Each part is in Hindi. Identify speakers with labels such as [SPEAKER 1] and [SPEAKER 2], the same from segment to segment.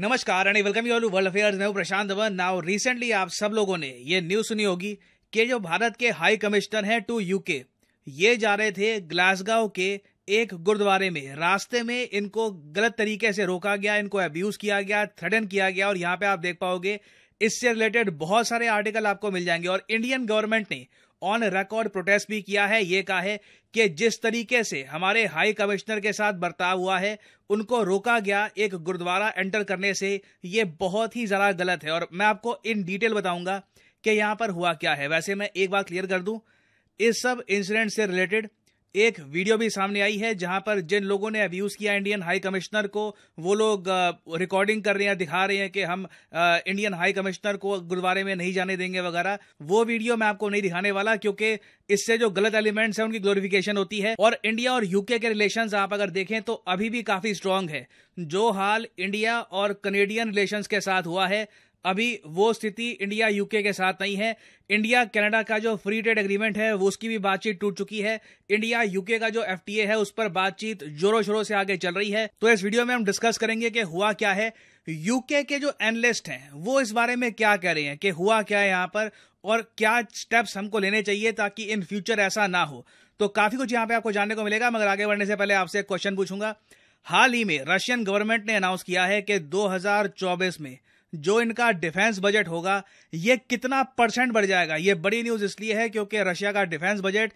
[SPEAKER 1] नमस्कार and welcome you all world affairs मैं प्रशांत धवन नाउ रिसेंटली आप सब लोगों ने ये न्यूज सुनी होगी कि जो भारत के हाई कमिश्नर हैं टू यूके ये जा रहे थे ग्लासगांव के एक गुरुद्वारे में रास्ते में इनको गलत तरीके से रोका गया इनको अब्यूज किया गया थ्रेडन किया गया और यहाँ पे आप देख पाओगे इससे रिलेटेड बहुत सारे आर्टिकल आपको मिल जाएंगे और इंडियन गवर्नमेंट ने ऑन रिकॉर्ड प्रोटेस्ट भी किया है ये कहा है कि जिस तरीके से हमारे हाई कमिश्नर के साथ बर्ताव हुआ है उनको रोका गया एक गुरुद्वारा एंटर करने से ये बहुत ही ज़रा गलत है और मैं आपको इन डिटेल बताऊंगा कि यहाँ पर हुआ क्या है वैसे मैं एक बात क्लियर कर दूँ इस सब इंसिडेंट से रिलेटेड एक वीडियो भी सामने आई है जहां पर जिन लोगों ने अब्यूज किया इंडियन हाई कमिश्नर को वो लोग रिकॉर्डिंग कर रहे हैं दिखा रहे हैं कि हम इंडियन हाई कमिश्नर को गुरुद्वारे में नहीं जाने देंगे वगैरह वो वीडियो मैं आपको नहीं दिखाने वाला क्योंकि इससे जो गलत एलिमेंट्स है उनकी ग्लोरिफिकेशन होती है और इंडिया और यूके के रिलेशन आप अगर देखें तो अभी भी काफी स्ट्रांग है जो हाल इंडिया और कनेडियन रिलेशन के साथ हुआ है अभी वो स्थिति इंडिया यूके के साथ नहीं है इंडिया कनाडा का जो फ्री ट्रेड एग्रीमेंट है वो उसकी भी बातचीत टूट चुकी है इंडिया यूके का जो एफ है उस पर बातचीत जोरों शोरों से आगे चल रही है तो इस वीडियो में हम डिस्कस करेंगे कि हुआ क्या है यूके के जो एनलिस्ट हैं वो इस बारे में क्या कह रहे हैं कि हुआ क्या है यहाँ पर और क्या स्टेप्स हमको लेने चाहिए ताकि इन फ्यूचर ऐसा ना हो तो काफी कुछ यहाँ पे आपको जानने को मिलेगा मगर आगे बढ़ने से पहले आपसे एक क्वेश्चन पूछूंगा हाल ही में रशियन गवर्नमेंट ने अनाउंस किया है कि 2024 में जो इनका डिफेंस बजट होगा ये कितना परसेंट बढ़ जाएगा ये बड़ी न्यूज इसलिए है क्योंकि रशिया का defence budget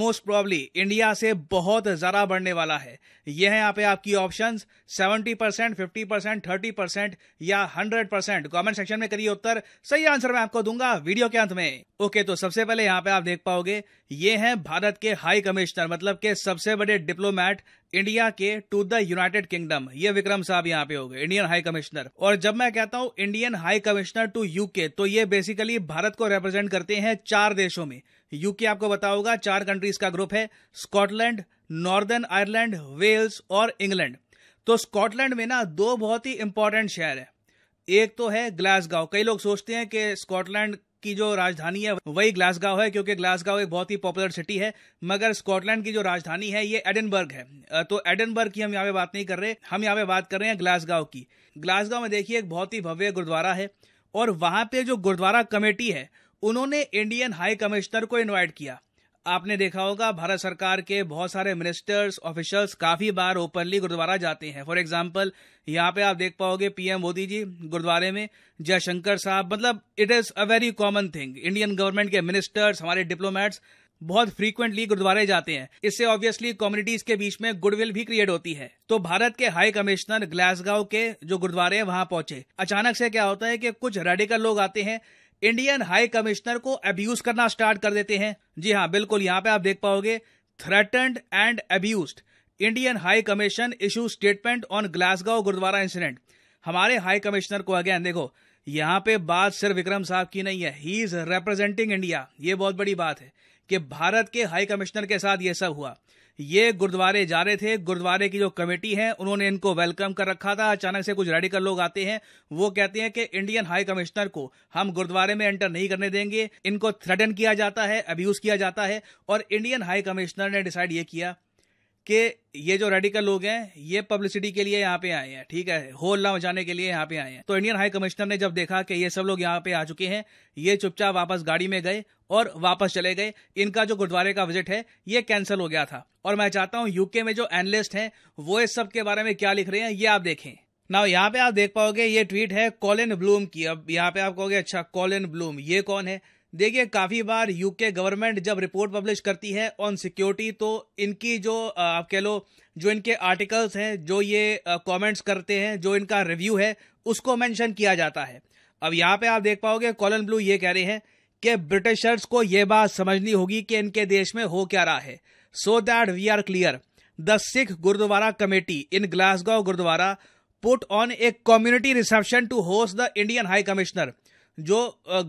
[SPEAKER 1] most probably India से बहुत ज़्यादा बढ़ने वाला है ये है यहाँ पे आपकी option seventy percent fifty percent thirty percent या हंड्रेड परसेंट कॉमेंट सेक्शन में करिए उत्तर सही आंसर मैं आपको दूंगा वीडियो के अंत में ओके तो सबसे पहले यहाँ पे आप देख पाओगे ये हैं भारत के हाई कमिश्नर मतलब के सबसे बड़े डिप्लोमैट इंडिया के टू द यूनाइटेड किंगडम ये विक्रम साहब यहाँ पे हो गए इंडियन हाई कमिश्नर और जब मैं कहता हूँ Indian high commissioner to UK तो ये बेसिकली भारत को रिप्रेजेंट करते हैं चार देशों में यूके आपको बताओगा चार कंट्रीज का ग्रुप है स्कॉटलैंड नॉर्दर्न आयरलैंड वेल्स और इंग्लैंड तो स्कॉटलैंड में ना दो बहुत ही इंपॉर्टेंट शहर है एक तो है ग्लासगांव कई लोग सोचते हैं कि स्कॉटलैंड की जो राजधानी है वही ग्लासगांव है क्योंकि ग्लासगांव एक बहुत ही पॉपुलर सिटी है मगर स्कॉटलैंड की जो राजधानी है ये एडनबर्ग है तो एडनबर्ग की हम यहाँ पे बात नहीं कर रहे हम यहाँ पे बात कर रहे हैं ग्लासगांव की ग्लासगांव में देखिए एक बहुत ही भव्य गुरुद्वारा है और वहां पे जो गुरुद्वारा कमेटी है उन्होंने इंडियन हाई कमिश्नर को इन्वाइट किया आपने देखा होगा भारत सरकार के बहुत सारे मिनिस्टर्स ऑफिशियल्स काफी बार ओपनली गुरुद्वारा जाते हैं फॉर एग्जाम्पल यहाँ पे आप देख पाओगे पीएम मोदी जी गुरुद्वारे में जयशंकर साहब मतलब it is a very common thing Indian government के मिनिस्टर्स हमारे डिप्लोमेट्स बहुत फ्रीक्वेंटली गुरुद्वारे जाते हैं इससे ऑब्वियसली कम्युनिटीज के बीच में गुडविल भी क्रिएट होती है तो भारत के हाई कमिश्नर ग्लासगांव के जो गुरुद्वारे हैं वहां पहुंचे अचानक से क्या होता है कि कुछ रेडिकल लोग आते हैं इंडियन हाई कमिश्नर को अब्यूज करना स्टार्ट कर देते हैं जी हाँ बिल्कुल यहाँ पे आप देख पाओगे threatened and abuse Indian high commission issue statement on Glasgow gurdwara incident हमारे हाई कमिश्नर को अगेन देखो यहाँ पे बात सिर्फ विक्रम साहब की नहीं है ही इज रिप्रेजेंटिंग इंडिया ये बहुत बड़ी बात है कि भारत के हाई कमिश्नर के साथ ये सब हुआ ये गुरुद्वारे जा रहे थे गुरुद्वारे की जो कमेटी है उन्होंने इनको वेलकम कर रखा था अचानक से कुछ रेडिकल लोग आते हैं वो कहते हैं कि इंडियन हाई कमिश्नर को हम गुरुद्वारे में एंटर नहीं करने देंगे इनको थ्रेटन किया जाता है अब्यूज किया जाता है और इंडियन हाई कमिश्नर ने डिसाइड ये किया कि ये जो रेडिकल लोग हैं ये पब्लिसिटी के लिए यहाँ पे आए हैं ठीक है होल्ला मचाने के लिए यहाँ पे आए हैं तो इंडियन हाई कमिश्नर ने जब देखा कि ये सब लोग यहाँ पे आ चुके हैं ये चुपचाप वापस गाड़ी में गए और वापस चले गए इनका जो गुरुद्वारे का विजिट है ये कैंसिल हो गया था और मैं चाहता हूँ यूके में जो एनलिस्ट है वो इस सब के बारे में क्या लिख रहे हैं ये आप देखें ना यहाँ पे आप देख पाओगे ये ट्वीट है कॉलिन ब्लूम की अब यहाँ पे आप कहोगे अच्छा कॉलिन ब्लूम ये कौन है देखिए काफ़ी बार यूके गवर्नमेंट जब रिपोर्ट पब्लिश करती है ऑन सिक्योरिटी तो इनकी जो आप कह लो जो इनके आर्टिकल्स हैं जो ये कमेंट्स करते हैं जो इनका रिव्यू है उसको मेंशन किया जाता है अब यहां पे आप देख पाओगे कॉलन ब्लू ये कह रहे हैं कि ब्रिटिशर्स को ये बात समझनी होगी कि इनके देश में हो क्या रहा है so that we are clear the Sikh gurdwara committee in Glasgow gurdwara put on a community reception to host the Indian high commissioner जो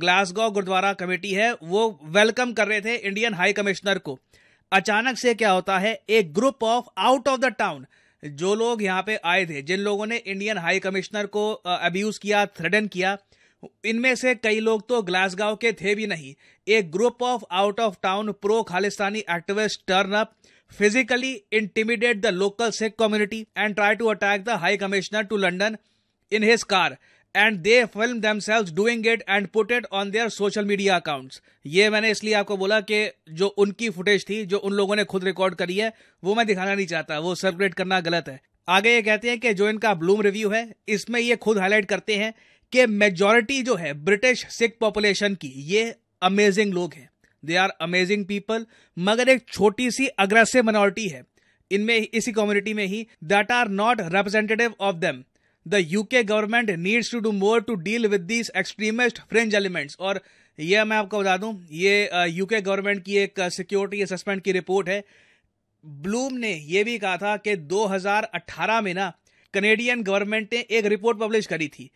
[SPEAKER 1] ग्लासगो गुरुद्वारा कमेटी है वो वेलकम कर रहे थे इंडियन हाई कमिश्नर को अचानक से क्या होता है एक group of out of the town जो लोग यहाँ पे आए थे जिन लोगों ने इंडियन हाई कमिश्नर को अब्यूज किया थ्रेडन किया इनमें से कई लोग तो ग्लासगांव के थे भी नहीं एक group of out of town pro Khalistani activist turn up physically intimidate the local Sikh community and try to attack the high commissioner to London in his car and they film them doing it and put it on their social media accounts ये मैंने इसलिए आपको बोला कि जो उनकी फुटेज थी जो उन लोगों ने खुद रिकॉर्ड करी है वो मैं दिखाना नहीं चाहता वो सर्कुलेट करना गलत है आगे ये कहते हैं कि जो इनका ब्लूम रिव्यू है इसमें ये खुद हाईलाइट करते हैं कि मेजोरिटी जो है ब्रिटिश सिख पॉपुलेशन की ये अमेजिंग लोग हैं दे आर अमेजिंग पीपल मगर एक छोटी सी अग्रेसिव मिनोरिटी है इनमें इसी कम्युनिटी में ही that are not representative of them the UK government needs to do more to deal with these extremist fringe elements और यह मैं आपको बता दूं ये यूके गवर्नमेंट की एक सिक्योरिटी असेसमेंट की रिपोर्ट है ब्लूम ने यह भी कहा था कि 2018 में ना कनेडियन गवर्नमेंट ने एक रिपोर्ट पब्लिश करी थी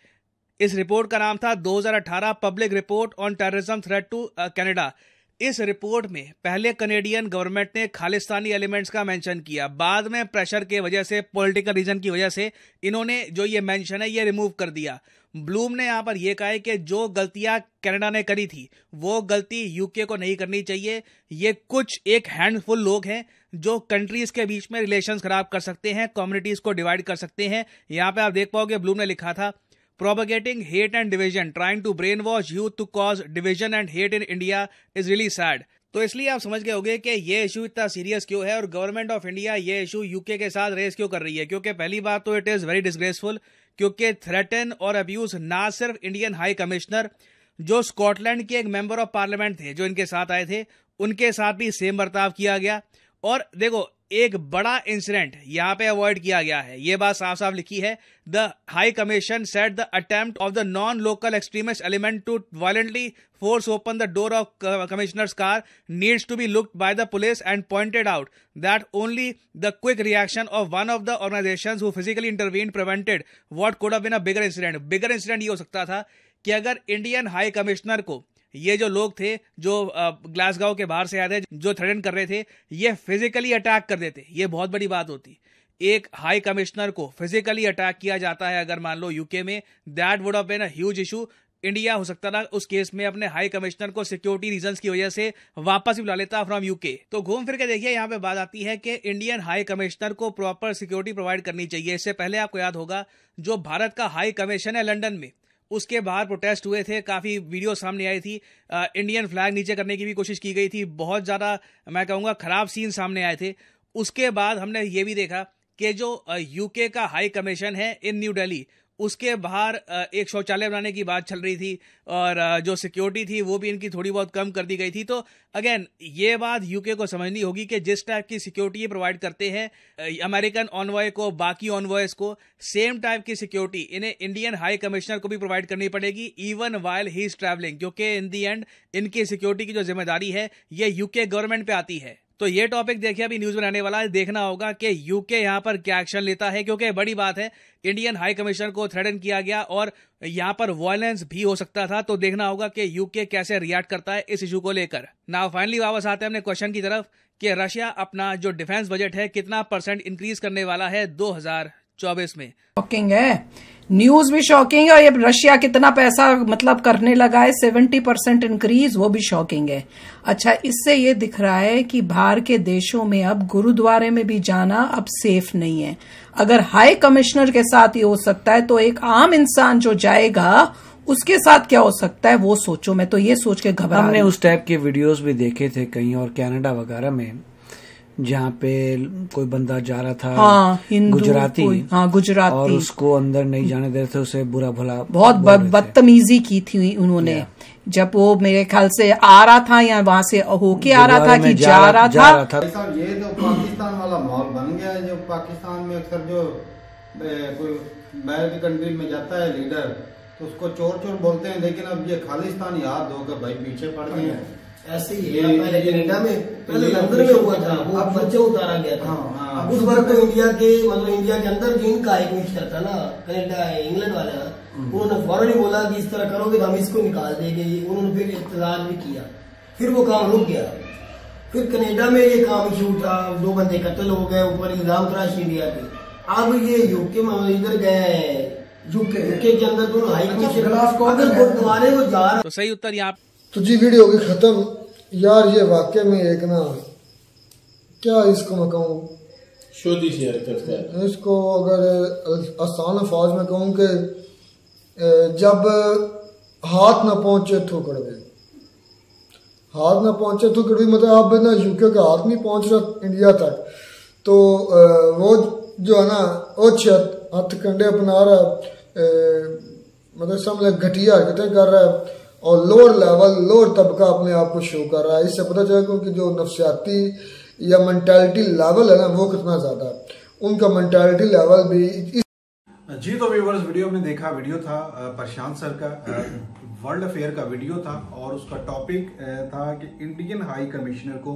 [SPEAKER 1] इस रिपोर्ट का नाम था 2018 public report on terrorism threat to Canada इस रिपोर्ट में पहले कनेडियन गवर्नमेंट ने खालिस्तानी एलिमेंट्स का मेंशन किया बाद में प्रेशर के वजह से पॉलिटिकल रीजन की वजह से इन्होंने जो ये मेंशन है ये रिमूव कर दिया ब्लूम ने यहाँ पर यह कहा है कि जो गलतियां कनाडा ने करी थी वो गलती यूके को नहीं करनी चाहिए ये कुछ एक हैंडफुल लोग हैं जो कंट्रीज के बीच में रिलेशंस खराब कर सकते हैं कम्युनिटीज को डिवाइड कर सकते हैं यहाँ पे आप देख पाओगे ब्लूम ने लिखा था propagating hate and division, trying to brainwash youth to cause division and hate in India is really sad. तो इसलिए आप समझ गए होंगे कि ये इशू इतना सीरियस क्यों है और गवर्नमेंट ऑफ इंडिया ये इशू यूके के साथ रेस क्यों कर रही है क्योंकि पहली बात तो इट इज वेरी डिस्ग्रेसफुल क्योंकि थ्रेटन और अब्यूज ना सिर्फ इंडियन हाई कमिश्नर जो स्कॉटलैंड के एक मेंबर ऑफ पार्लियामेंट थे जो इनके साथ आए थे उनके साथ भी सेम बर्ताव किया गया और देखो एक बड़ा इंसिडेंट यहां पे अवॉइड किया गया है यह बात साफ साफ लिखी है the high commission said the attempt of the non local extremist element to violently force open the door of commissioner's car needs to be looked by the police and pointed out that only the quick reaction of one of the organisation who physically intervene prevented what could have been a bigger incident bigger incident ये हो सकता था कि अगर इंडियन हाई कमिश्नर को ये जो लोग थे जो ग्लासगांव के बाहर से आए थे जो थ्रेटन कर रहे थे ये फिजिकली अटैक कर देते ये बहुत बड़ी बात होती एक हाई कमिश्नर को फिजिकली अटैक किया जाता है अगर मान लो यूके में that would have been a huge issue India हो सकता था उस केस में अपने हाई कमिश्नर को सिक्योरिटी रीजंस की वजह से वापस बुला लेता फ्रॉम यूके तो घूम फिर के देखिए यहाँ पे बात आती है कि इंडियन हाई कमिश्नर को प्रॉपर सिक्योरिटी प्रोवाइड करनी चाहिए इससे पहले आपको याद होगा जो भारत का हाई कमीशन है लंदन में उसके बाहर प्रोटेस्ट हुए थे काफ़ी वीडियो सामने आई थी आ, इंडियन फ्लैग नीचे करने की भी कोशिश की गई थी बहुत ज़्यादा मैं कहूँगा ख़राब सीन सामने आए थे उसके बाद हमने ये भी देखा कि जो यूके का हाई कमीशन है इन न्यू दिल्ली उसके बाहर एक शौचालय बनाने की बात चल रही थी और जो सिक्योरिटी थी वो भी इनकी थोड़ी बहुत कम कर दी गई थी तो अगेन ये बात यूके को समझनी होगी कि जिस टाइप की सिक्योरिटी ये प्रोवाइड करते हैं अमेरिकन ऑनवॉय को बाकी ऑनवॉयस को सेम टाइप की सिक्योरिटी इन्हें इंडियन हाई कमिश्नर को भी प्रोवाइड करनी पड़ेगी even while he is travelling क्योंकि इन दी एंड इनकी सिक्योरिटी की जो जिम्मेदारी है ये यूके गवर्नमेंट पे आती है तो ये टॉपिक देखिए अभी न्यूज में रहने वाला है देखना होगा कि यूके यहाँ पर क्या एक्शन लेता है क्योंकि बड़ी बात है इंडियन हाई कमीशन को थ्रेडन किया गया और यहाँ पर वॉयलेंस भी हो सकता था तो देखना होगा कि यूके कैसे रिएक्ट करता है इस इशू को लेकर ना फाइनली वापस आते हैं अपने क्वेश्चन की तरफ कि रशिया अपना जो डिफेंस बजट है कितना परसेंट इंक्रीज करने वाला है दो में है न्यूज भी शॉकिंग है और ये रशिया कितना पैसा मतलब करने लगा है सेवेंटी परसेंट इंक्रीज वो भी शॉकिंग है अच्छा इससे ये दिख रहा है कि बाहर के देशों में अब गुरुद्वारे में भी जाना अब सेफ नहीं है अगर हाई कमिश्नर के साथ ये हो सकता है तो एक आम इंसान जो जाएगा उसके साथ क्या हो सकता है वो सोचो मैं तो ये सोच के घबरा हमने उस टाइप के वीडियोस भी देखे थे कहीं और कनाडा वगैरह में जहाँ पे कोई बंदा जा रहा था हाँ, गुजराती हाँ गुजराती और उसको अंदर नहीं जाने दे रहे थे उसे बुरा भला बहुत बदतमीजी की थी उन्होंने जब वो मेरे ख्याल से आ रहा था या वहाँ से होके आ रहा था कि जा, जा रहा था, था। ये तो पाकिस्तान वाला माहौल बन गया है जो पाकिस्तान में अक्सर जो कोई की कंट्री में जाता है लीडर तो उसको चोर चोर बोलते हैं लेकिन अब ये खालिस्तान याद होकर भाई पीछे पड़ गए हैं ऐसे ही है पहले कनाडा में तो पहले लंदन में हुआ था वो बच्चे उतारा गया था हाँ, हाँ। उस वर्ग तो इंडिया के मतलब इंडिया के अंदर जो इनका एक मिनिस्टर था ना कनेडा इंग्लैंड वाला हम्म। उन्होंने फौरन ही बोला कि इस तरह करोगे तो हम इसको निकाल देंगे उन्होंने फिर इंतजार भी किया फिर वो काम रुक गया फिर कनेडा में ये काम इशू था दो बंदे कत्ल हो गए ऊपर इल्जाम तराश इंडिया के अब ये यूके में इधर गए यूके के अंदर दोनों हाई अच्छा, कमीशन अगर गुरुद्वारे को जा रहा तो सही उत्तर यहाँ तो जी वीडियो होगी ख़त्म यार ये वाक्य में एक ना क्या इसको मैं कहूँ शोधी हरकत है इसको अगर आसान अफाज में कहूँ कि जब हाथ ना पहुँचे थुकड़ में हाथ ना पहुँचे थुकड़ भी मतलब अब ना यूके का हाथ नहीं पहुँच रहा इंडिया तक तो वो जो है ना हथ कंडे अपना रहा मतलब समझ घटिया हरकतें कर रहा है और लोअर लेवल लोअर तबका अपने आप को शो कर रहा है इससे पता चलेगा उनकी जो नफसियाती या मैंटेलिटी लेवल है ना वो कितना ज़्यादा उनका मैंटेलिटी लेवल भी इस... जी तो व्यूवर्स वीडियो में देखा वीडियो था प्रशांत सर का वर्ल्ड अफेयर का वीडियो था और उसका टॉपिक था कि इंडियन हाई कमिश्नर को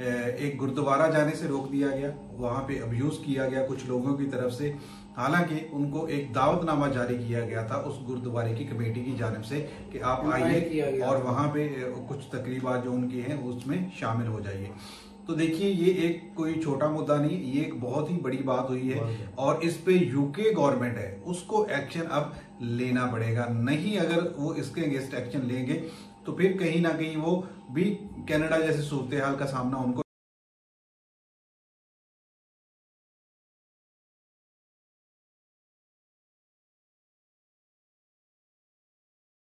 [SPEAKER 1] एक गुरुद्वारा जाने से रोक दिया गया वहां पे अब्यूज़ किया गया कुछ लोगों की तरफ से हालांकि उनको एक दावतनामा जारी किया गया था उस गुरुद्वारे की कमेटी की जानब से कि आप आइए और वहां पे कुछ तकरीबा जो उनकी हैं उसमें शामिल हो जाइए तो देखिए ये एक कोई छोटा मुद्दा नहीं ये एक बहुत ही बड़ी बात हुई है और इस पे यूके गवर्नमेंट है उसको एक्शन अब लेना पड़ेगा नहीं अगर वो इसके अगेंस्ट एक्शन लेंगे तो फिर कहीं ना कहीं वो भी कनाडा जैसे सूरत हाल का सामना उनको